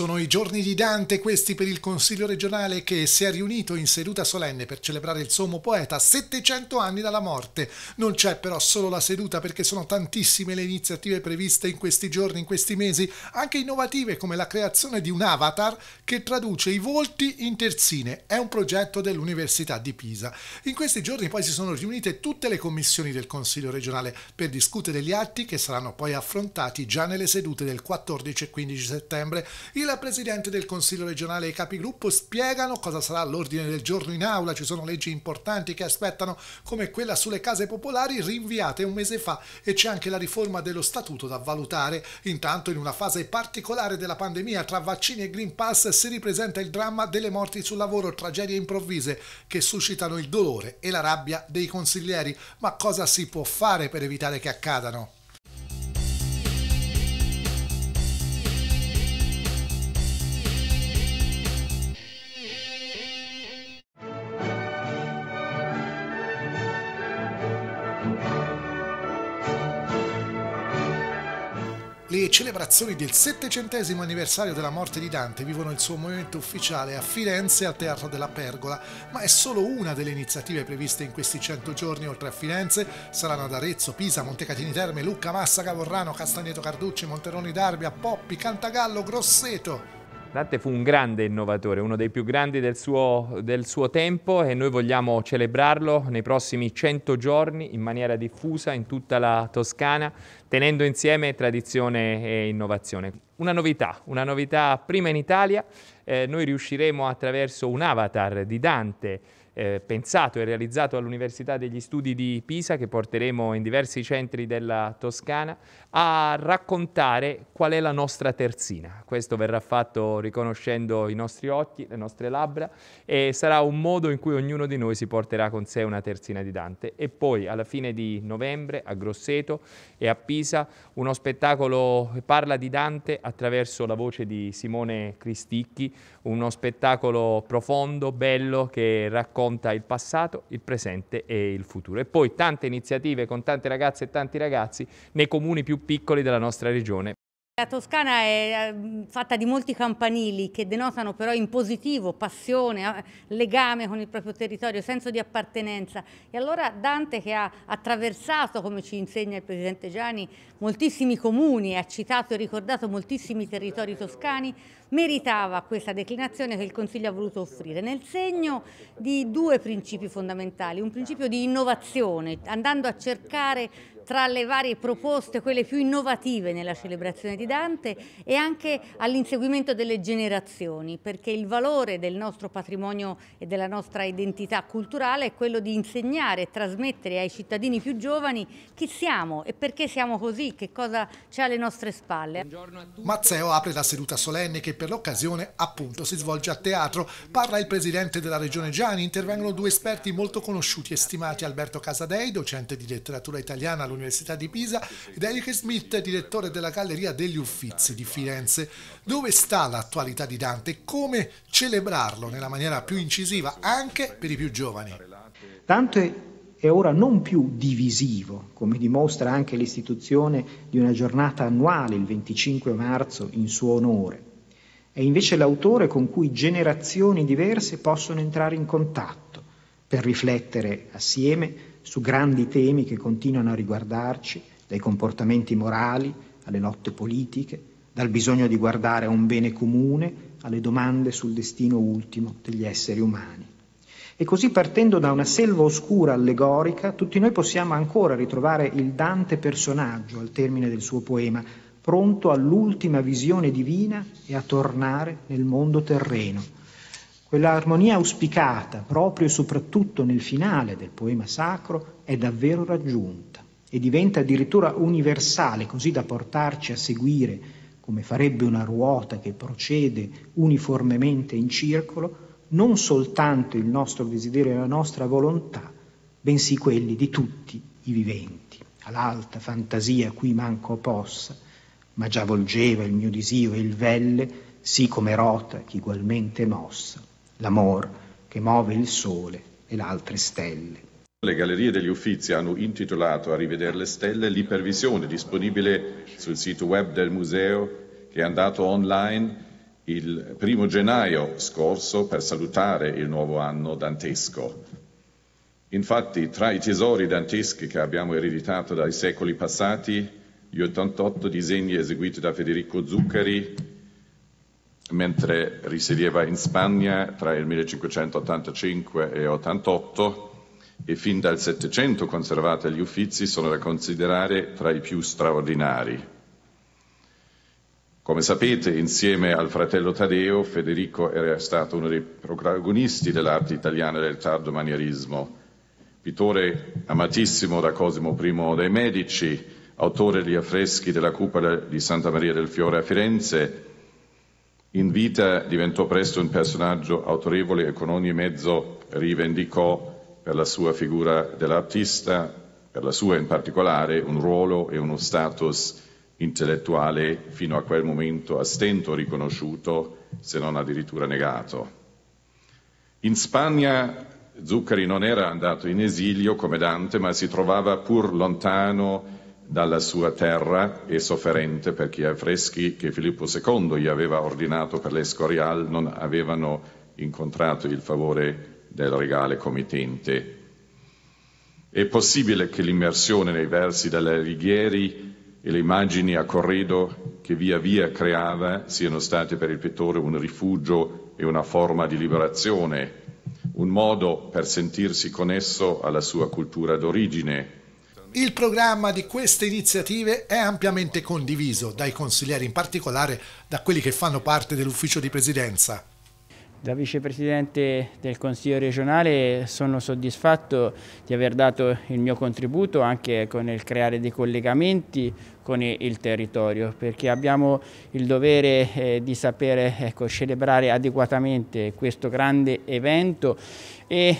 Sono i giorni di Dante questi per il Consiglio regionale che si è riunito in seduta solenne per celebrare il sommo poeta 700 anni dalla morte. Non c'è però solo la seduta perché sono tantissime le iniziative previste in questi giorni, in questi mesi, anche innovative come la creazione di un avatar che traduce i volti in terzine. È un progetto dell'Università di Pisa. In questi giorni poi si sono riunite tutte le commissioni del Consiglio regionale per discutere gli atti che saranno poi affrontati già nelle sedute del 14 e 15 settembre. Il il Presidente del Consiglio regionale e i capigruppo spiegano cosa sarà l'ordine del giorno in aula. Ci sono leggi importanti che aspettano, come quella sulle case popolari rinviate un mese fa e c'è anche la riforma dello statuto da valutare. Intanto, in una fase particolare della pandemia, tra vaccini e Green Pass si ripresenta il dramma delle morti sul lavoro, tragedie improvvise che suscitano il dolore e la rabbia dei consiglieri. Ma cosa si può fare per evitare che accadano? celebrazioni del settecentesimo anniversario della morte di Dante vivono il suo movimento ufficiale a Firenze al Teatro della Pergola, ma è solo una delle iniziative previste in questi 100 giorni oltre a Firenze, saranno ad Arezzo, Pisa, Montecatini Terme, Lucca, Massa, Cavorrano, Castagneto Carducci, Monteroni d'Arbia, Poppi, Cantagallo, Grosseto. Dante fu un grande innovatore, uno dei più grandi del suo, del suo, tempo e noi vogliamo celebrarlo nei prossimi 100 giorni in maniera diffusa in tutta la Toscana, tenendo insieme tradizione e innovazione. Una novità, una novità prima in Italia, eh, noi riusciremo attraverso un avatar di Dante eh, pensato e realizzato all'Università degli Studi di Pisa, che porteremo in diversi centri della Toscana, a raccontare qual è la nostra terzina. Questo verrà fatto riconoscendo i nostri occhi, le nostre labbra e sarà un modo in cui ognuno di noi si porterà con sé una terzina di Dante. E poi alla fine di novembre a Grosseto e a Pisa uno spettacolo che parla di Dante attraverso la voce di Simone Cristicchi, uno spettacolo profondo, bello, che racconta racconta il passato, il presente e il futuro. E poi tante iniziative con tante ragazze e tanti ragazzi nei comuni più piccoli della nostra regione. La Toscana è eh, fatta di molti campanili che denotano però in positivo passione, eh, legame con il proprio territorio, senso di appartenenza. E allora Dante che ha attraversato, come ci insegna il Presidente Gianni, moltissimi comuni e ha citato e ricordato moltissimi territori toscani, meritava questa declinazione che il Consiglio ha voluto offrire nel segno di due principi fondamentali, un principio di innovazione, andando a cercare tra le varie proposte, quelle più innovative nella celebrazione di Dante e anche all'inseguimento delle generazioni, perché il valore del nostro patrimonio e della nostra identità culturale è quello di insegnare e trasmettere ai cittadini più giovani chi siamo e perché siamo così, che cosa c'è alle nostre spalle. Mazzeo apre la seduta solenne che per l'occasione appunto si svolge a teatro. Parla il presidente della regione Gianni, intervengono due esperti molto conosciuti e stimati, Alberto Casadei, docente di letteratura italiana all'Università dell'Università di Pisa, ed Eric Smith, direttore della Galleria degli Uffizi di Firenze. Dove sta l'attualità di Dante e come celebrarlo nella maniera più incisiva anche per i più giovani? Dante è ora non più divisivo, come dimostra anche l'istituzione di una giornata annuale il 25 marzo in suo onore. È invece l'autore con cui generazioni diverse possono entrare in contatto per riflettere assieme su grandi temi che continuano a riguardarci, dai comportamenti morali alle lotte politiche, dal bisogno di guardare a un bene comune alle domande sul destino ultimo degli esseri umani. E così partendo da una selva oscura allegorica, tutti noi possiamo ancora ritrovare il Dante personaggio al termine del suo poema, pronto all'ultima visione divina e a tornare nel mondo terreno Quell'armonia auspicata proprio e soprattutto nel finale del poema sacro è davvero raggiunta e diventa addirittura universale, così da portarci a seguire, come farebbe una ruota che procede uniformemente in circolo, non soltanto il nostro desiderio e la nostra volontà, bensì quelli di tutti i viventi. All'alta fantasia qui manco possa, ma già volgeva il mio disio e il velle, sì come rota che ugualmente mossa l'amor che muove il sole e le altre stelle. Le gallerie degli Uffizi hanno intitolato a rivedere le stelle l'ipervisione disponibile sul sito web del museo che è andato online il primo gennaio scorso per salutare il nuovo anno dantesco. Infatti, tra i tesori danteschi che abbiamo ereditato dai secoli passati, gli 88 disegni eseguiti da Federico Zuccari mentre risiedeva in Spagna tra il 1585 e 88 e fin dal Settecento conservate gli Uffizi sono da considerare tra i più straordinari. Come sapete, insieme al fratello Taddeo, Federico era stato uno dei protagonisti dell'arte italiana del tardo manierismo, pittore amatissimo da Cosimo I dei Medici, autore di affreschi della cupola di Santa Maria del Fiore a Firenze in vita diventò presto un personaggio autorevole e con ogni mezzo rivendicò per la sua figura dell'artista, per la sua in particolare, un ruolo e uno status intellettuale fino a quel momento a stento riconosciuto, se non addirittura negato. In Spagna Zuccari non era andato in esilio come Dante, ma si trovava pur lontano dalla sua terra e sofferente perché gli affreschi che Filippo II gli aveva ordinato per l'Escorial non avevano incontrato il favore del regale committente. È possibile che l'immersione nei versi dell'Alighieri e le immagini a corredo che via via creava siano state per il pittore un rifugio e una forma di liberazione, un modo per sentirsi connesso alla sua cultura d'origine il programma di queste iniziative è ampiamente condiviso dai consiglieri, in particolare da quelli che fanno parte dell'ufficio di presidenza. Da vicepresidente del Consiglio regionale sono soddisfatto di aver dato il mio contributo anche con il creare dei collegamenti con il territorio perché abbiamo il dovere eh, di sapere ecco, celebrare adeguatamente questo grande evento e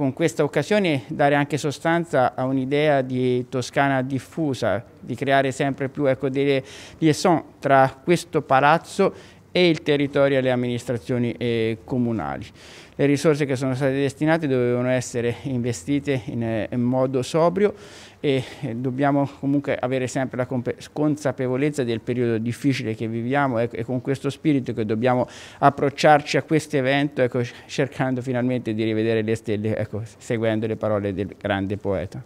con questa occasione dare anche sostanza a un'idea di Toscana diffusa, di creare sempre più ecco, delle liaison tra questo palazzo e il territorio e le amministrazioni eh, comunali. Le risorse che sono state destinate dovevano essere investite in, eh, in modo sobrio e eh, dobbiamo comunque avere sempre la consapevolezza del periodo difficile che viviamo e, ecco, e con questo spirito che dobbiamo approcciarci a questo evento ecco, cercando finalmente di rivedere le stelle, ecco, seguendo le parole del grande poeta.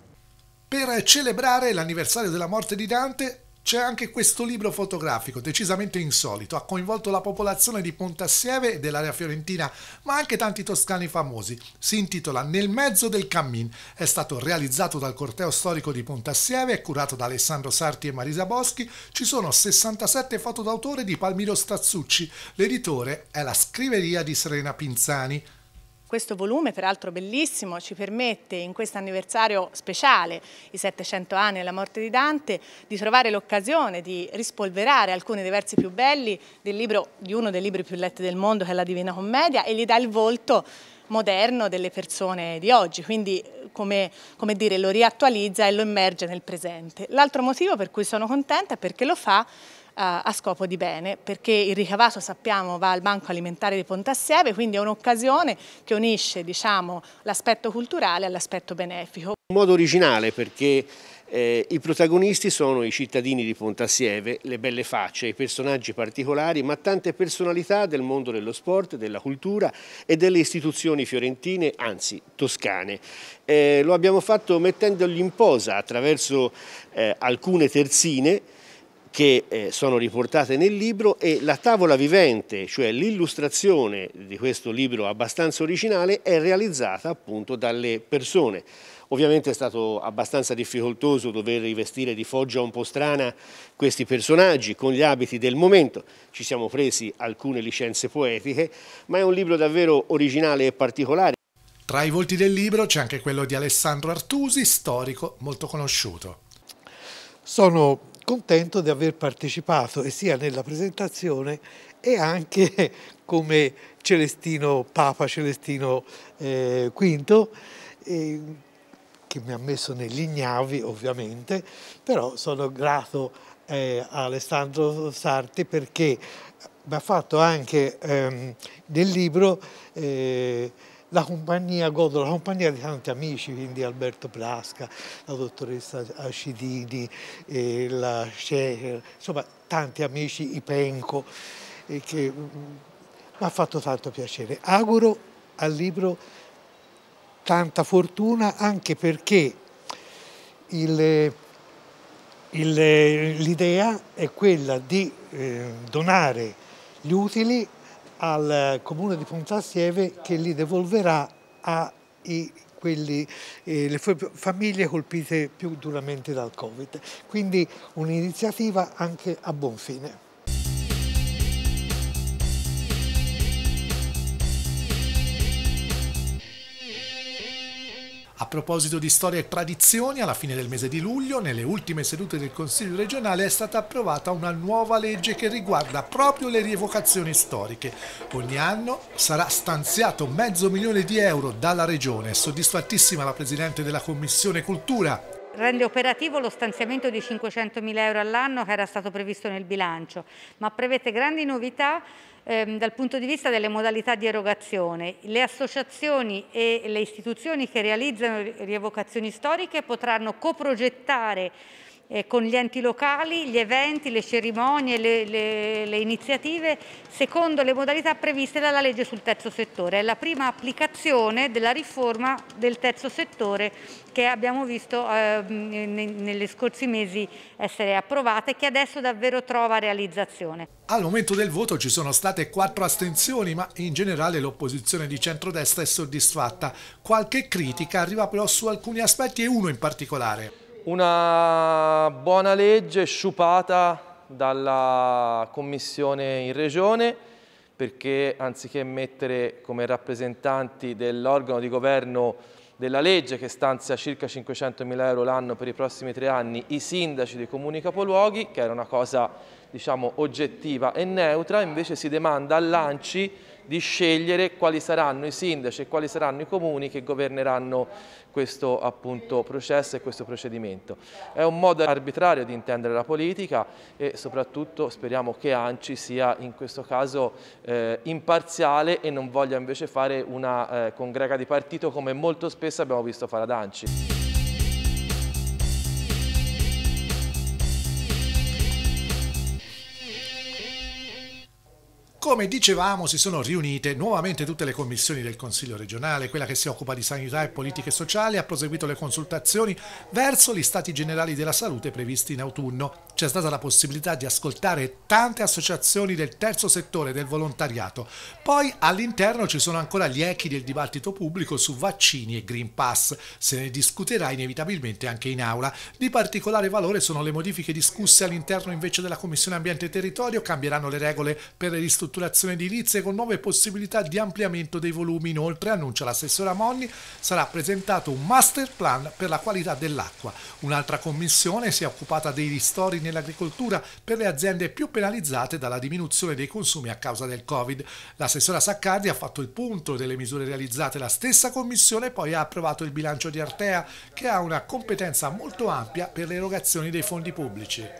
Per celebrare l'anniversario della morte di Dante, c'è anche questo libro fotografico, decisamente insolito, ha coinvolto la popolazione di Pontassieve e dell'area fiorentina, ma anche tanti toscani famosi. Si intitola Nel mezzo del cammin. È stato realizzato dal corteo storico di Pontassieve, e curato da Alessandro Sarti e Marisa Boschi. Ci sono 67 foto d'autore di Palmiro Stazzucci. L'editore è la scriveria di Serena Pinzani. Questo volume, peraltro bellissimo, ci permette in questo anniversario speciale, i 700 anni della morte di Dante, di trovare l'occasione di rispolverare alcuni dei versi più belli del libro, di uno dei libri più letti del mondo, che è la Divina Commedia, e gli dà il volto moderno delle persone di oggi, quindi come, come dire, lo riattualizza e lo immerge nel presente. L'altro motivo per cui sono contenta è perché lo fa a scopo di bene, perché il ricavato sappiamo va al Banco Alimentare di Pontassieve, quindi è un'occasione che unisce diciamo, l'aspetto culturale all'aspetto benefico. In modo originale perché eh, i protagonisti sono i cittadini di Pontassieve, le belle facce, i personaggi particolari, ma tante personalità del mondo dello sport, della cultura e delle istituzioni fiorentine, anzi toscane. Eh, lo abbiamo fatto mettendogli in posa attraverso eh, alcune terzine che eh, sono riportate nel libro e la tavola vivente, cioè l'illustrazione di questo libro abbastanza originale, è realizzata appunto dalle persone. Ovviamente è stato abbastanza difficoltoso dover rivestire di foggia un po' strana questi personaggi con gli abiti del momento, ci siamo presi alcune licenze poetiche, ma è un libro davvero originale e particolare. Tra i volti del libro c'è anche quello di Alessandro Artusi, storico molto conosciuto. Sono contento di aver partecipato e sia nella presentazione e anche come Celestino, Papa Celestino eh, V, eh, che mi ha messo negli ignavi ovviamente, però sono grato eh, a Alessandro Sarti perché mi ha fatto anche ehm, del libro eh, la compagnia, godo la compagnia di tanti amici, quindi Alberto Plasca, la dottoressa Acidini, eh, la Schecher, insomma tanti amici, Ipenco, eh, che mi mm, mm, ha fatto tanto piacere. Auguro al libro tanta fortuna anche perché l'idea è quella di eh, donare gli utili al comune di Pontassieve che li devolverà a i, quelli, eh, le famiglie colpite più duramente dal Covid. Quindi un'iniziativa anche a buon fine. A proposito di storia e tradizioni, alla fine del mese di luglio, nelle ultime sedute del Consiglio regionale, è stata approvata una nuova legge che riguarda proprio le rievocazioni storiche. Ogni anno sarà stanziato mezzo milione di euro dalla Regione. Soddisfattissima la Presidente della Commissione Cultura, rende operativo lo stanziamento di 500.000 euro all'anno che era stato previsto nel bilancio, ma prevede grandi novità ehm, dal punto di vista delle modalità di erogazione. Le associazioni e le istituzioni che realizzano rievocazioni storiche potranno coprogettare eh, con gli enti locali, gli eventi, le cerimonie, le, le, le, iniziative secondo le modalità previste dalla legge sul terzo settore. È la prima applicazione della riforma del terzo settore che abbiamo visto eh, negli scorsi mesi essere approvata e che adesso davvero trova realizzazione. Al momento del voto ci sono state quattro astensioni, ma in generale l'opposizione di centrodestra è soddisfatta. Qualche critica arriva però su alcuni aspetti e uno in particolare. Una buona legge sciupata dalla commissione in regione perché anziché mettere come rappresentanti dell'organo di governo della legge che stanzia circa 500 mila euro l'anno per i prossimi tre anni i sindaci dei comuni capoluoghi, che era una cosa diciamo, oggettiva e neutra, invece si demanda all'ANCI di scegliere quali saranno i sindaci e quali saranno i comuni che governeranno questo appunto, processo e questo procedimento. È un modo arbitrario di intendere la politica e soprattutto speriamo che ANCI sia in questo caso eh, imparziale e non voglia invece fare una eh, congrega di partito come molto spesso abbiamo visto fare ad ANCI. Come dicevamo, si sono riunite nuovamente tutte le commissioni del Consiglio regionale, quella che si occupa di sanità e politiche sociali, ha proseguito le consultazioni verso gli stati generali della salute previsti in autunno. C'è stata la possibilità di ascoltare tante associazioni del terzo settore del volontariato. Poi all'interno ci sono ancora gli echi del dibattito pubblico su vaccini e Green Pass. Se ne discuterà inevitabilmente anche in aula. Di particolare valore sono le modifiche discusse all'interno invece della Commissione Ambiente e Territorio, cambieranno le regole per le ristrutturazioni ristrutturazione edilizia con nuove possibilità di ampliamento dei volumi. Inoltre, annuncia l'assessora Monni, sarà presentato un master plan per la qualità dell'acqua. Un'altra commissione si è occupata dei ristori nell'agricoltura per le aziende più penalizzate dalla diminuzione dei consumi a causa del Covid. L'assessora Saccardi ha fatto il punto delle misure realizzate. La stessa commissione poi ha approvato il bilancio di Artea che ha una competenza molto ampia per l'erogazione dei fondi pubblici.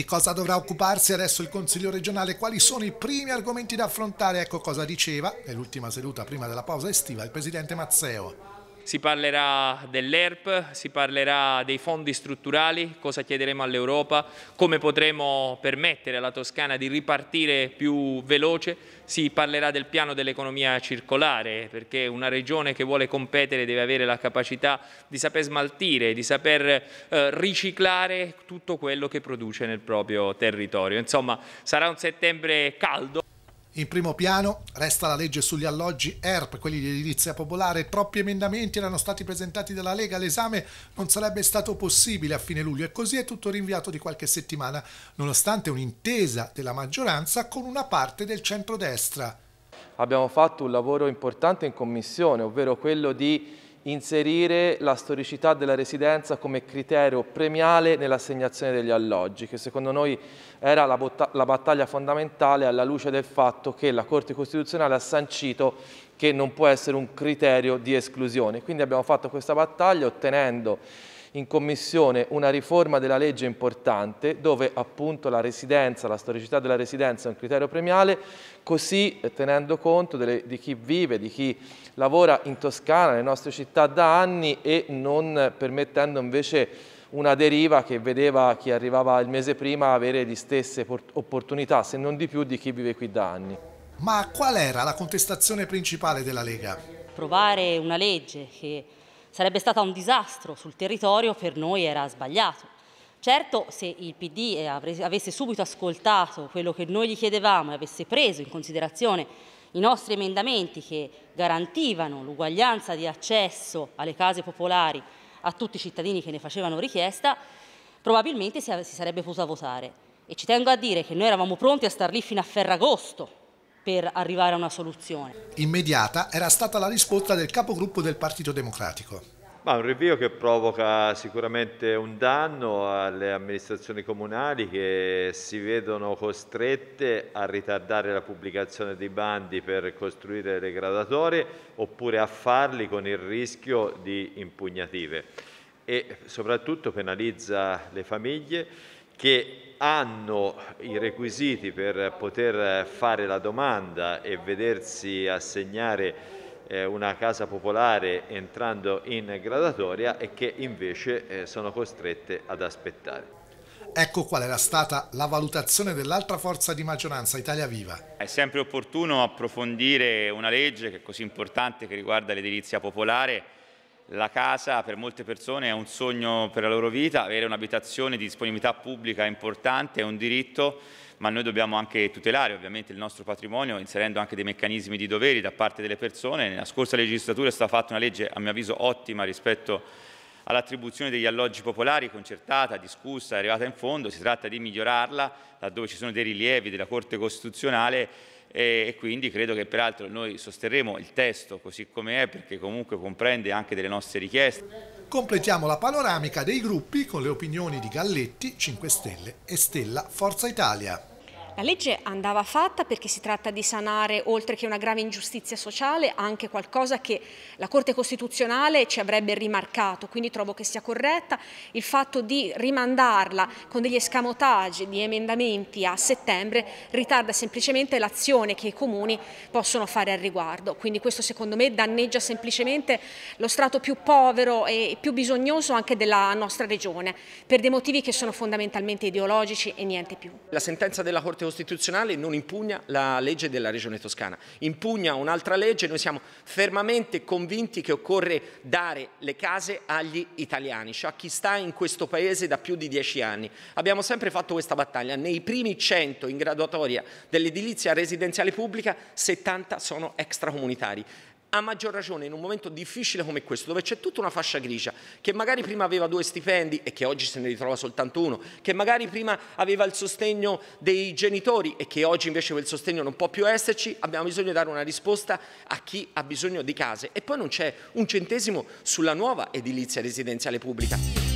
Di cosa dovrà occuparsi adesso il Consiglio regionale? Quali sono i primi argomenti da affrontare? Ecco cosa diceva, nell'ultima seduta prima della pausa estiva, il Presidente Mazzeo si parlerà dell'ERP, si parlerà dei fondi strutturali, cosa chiederemo all'Europa, come potremo permettere alla Toscana di ripartire più veloce, si parlerà del piano dell'economia circolare, perché una regione che vuole competere deve avere la capacità di saper smaltire, di saper eh, riciclare tutto quello che produce nel proprio territorio. Insomma, sarà un settembre caldo. In primo piano resta la legge sugli alloggi ERP, quelli di edilizia popolare. Troppi emendamenti erano stati presentati dalla Lega, l'esame non sarebbe stato possibile a fine luglio e così è tutto rinviato di qualche settimana, nonostante un'intesa della maggioranza con una parte del centrodestra. Abbiamo fatto un lavoro importante in commissione, ovvero quello di inserire la storicità della residenza come criterio premiale nell'assegnazione degli alloggi, che secondo noi era la, la, battaglia fondamentale alla luce del fatto che la Corte Costituzionale ha sancito che non può essere un criterio di esclusione. Quindi abbiamo fatto questa battaglia ottenendo in commissione una riforma della legge importante dove appunto la residenza, la storicità della residenza è un criterio premiale, così eh, tenendo conto delle, di chi vive, di chi lavora in Toscana, nelle nostre città da anni e non permettendo invece una deriva che vedeva chi arrivava il mese prima avere le stesse opportunità, se non di più, di chi vive qui da anni. Ma qual era la contestazione principale della Lega? Provare una legge che sarebbe stata un disastro sul territorio, per noi era sbagliato. Certo, se il PD eh, avesse subito ascoltato quello che noi gli chiedevamo e avesse preso in considerazione i nostri emendamenti che garantivano l'uguaglianza di accesso alle case popolari a tutti i cittadini che ne facevano richiesta, probabilmente si sarebbe potuta votare. E ci tengo a dire che noi eravamo pronti a star lì fino a Ferragosto per arrivare a una soluzione. Immediata era stata la risposta del capogruppo del Partito Democratico. Ma un rinvio che provoca sicuramente un danno alle amministrazioni comunali che si vedono costrette a ritardare la pubblicazione dei bandi per costruire le graduatorie oppure a farli con il rischio di impugnative e soprattutto penalizza le famiglie che hanno i requisiti per poter fare la domanda e vedersi assegnare eh, una casa popolare entrando in gradatoria e che invece eh, sono costrette ad aspettare. Ecco qual era stata la valutazione dell'altra forza di maggioranza, Italia Viva. È sempre opportuno approfondire una legge che è così importante che riguarda l'edilizia popolare la casa per molte persone è un sogno per la loro vita, avere un'abitazione di disponibilità pubblica è importante, è un diritto, ma noi dobbiamo anche tutelare ovviamente il nostro patrimonio inserendo anche dei meccanismi di doveri da parte delle persone. Nella scorsa legislatura è stata fatta una legge a mio avviso ottima rispetto all'attribuzione degli alloggi popolari concertata, discussa, arrivata in fondo, si tratta di migliorarla laddove ci sono dei rilievi della Corte Costituzionale e quindi credo che peraltro noi sosterremo il testo così come è perché comunque comprende anche delle nostre richieste. Completiamo la panoramica dei gruppi con le opinioni di Galletti, 5 Stelle e Stella Forza Italia. La legge andava fatta perché si tratta di sanare, oltre che una grave ingiustizia sociale, anche qualcosa che la Corte Costituzionale ci avrebbe rimarcato, quindi trovo che sia corretta il fatto di rimandarla con degli escamotaggi di emendamenti a settembre ritarda semplicemente l'azione che i comuni possono fare al riguardo, quindi questo secondo me danneggia semplicemente lo strato più povero e più bisognoso anche della nostra regione, per dei motivi che sono fondamentalmente ideologici e niente più. La sentenza della Corte Corte Costituzionale non impugna la legge della Regione Toscana, impugna un'altra legge, noi siamo fermamente convinti che occorre dare le case agli italiani, cioè a chi sta in questo Paese da più di dieci anni. Abbiamo sempre fatto questa battaglia, nei primi 100 in graduatoria dell'edilizia residenziale pubblica 70 sono extracomunitari a maggior ragione in un momento difficile come questo, dove c'è tutta una fascia grigia, che magari prima aveva due stipendi e che oggi se ne ritrova soltanto uno, che magari prima aveva il sostegno dei genitori e che oggi invece quel sostegno non può più esserci, abbiamo bisogno di dare una risposta a chi ha bisogno di case. E poi non c'è un centesimo sulla nuova edilizia residenziale pubblica.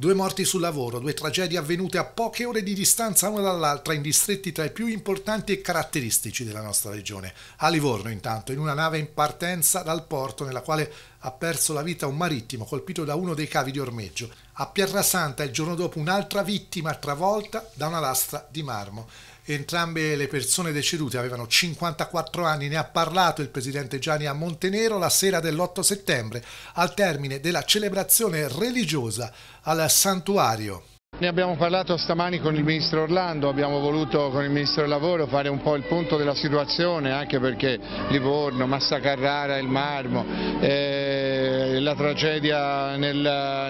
Due morti sul lavoro, due tragedie avvenute a poche ore di distanza una dall'altra in distretti tra i più importanti e caratteristici della nostra regione. A Livorno, intanto, in una nave in partenza dal porto nella quale ha perso la vita un marittimo colpito da uno dei cavi di ormeggio. A Pierrasanta il giorno dopo un'altra vittima travolta da una lastra di marmo entrambe le persone decedute avevano 54 anni, ne ha parlato il presidente Gianni a Montenero la sera dell'8 settembre al termine della celebrazione religiosa al santuario ne abbiamo parlato stamani con il Ministro Orlando, abbiamo voluto con il Ministro del Lavoro fare un po' il punto della situazione, anche perché Livorno, Massa Carrara, il Marmo, eh, la tragedia nel,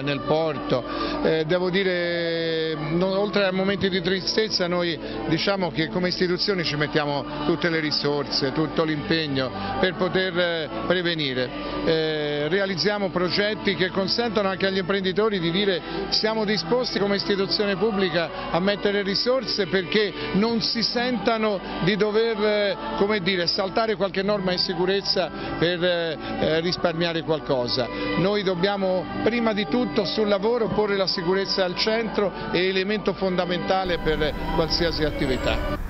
nel porto. Eh, devo dire, non, oltre a momenti di tristezza, noi diciamo che come istituzione ci mettiamo tutte le risorse, tutto l'impegno per poter eh, prevenire. Eh, realizziamo progetti che consentono anche agli imprenditori di dire siamo disposti come istituzione pubblica a mettere risorse perché non si sentano di dover eh, dire, saltare qualche norma di sicurezza per eh, eh, risparmiare qualcosa. Noi dobbiamo prima di tutto sul lavoro porre la sicurezza al centro è elemento fondamentale per qualsiasi attività.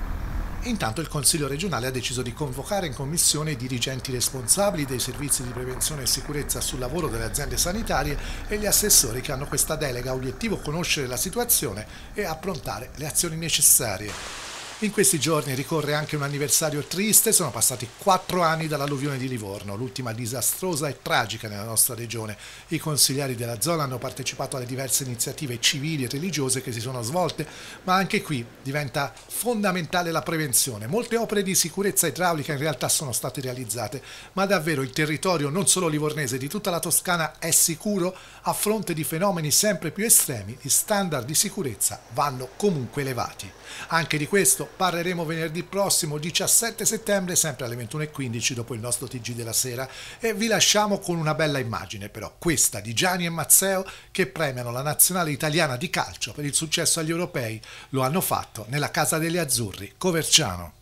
Intanto il Consiglio regionale ha deciso di convocare in commissione i dirigenti responsabili dei servizi di prevenzione e sicurezza sul lavoro delle aziende sanitarie e gli assessori che hanno questa delega, obiettivo conoscere la situazione e approntare le azioni necessarie. In questi giorni ricorre anche un anniversario triste, sono passati quattro anni dall'alluvione di Livorno, l'ultima disastrosa e tragica nella nostra regione. I consiglieri della zona hanno partecipato alle diverse iniziative civili e religiose che si sono svolte, ma anche qui diventa fondamentale la prevenzione. Molte opere di sicurezza idraulica in realtà sono state realizzate, ma davvero il territorio non solo livornese, di tutta la Toscana è sicuro a fronte di fenomeni sempre più estremi, gli standard di sicurezza vanno comunque elevati. Anche di questo Parleremo venerdì prossimo 17 settembre sempre alle 21.15 dopo il nostro TG della sera e vi lasciamo con una bella immagine però, questa di Gianni e Mazzeo che premiano la nazionale italiana di calcio per il successo agli europei. Lo hanno fatto nella Casa degli Azzurri, Coverciano.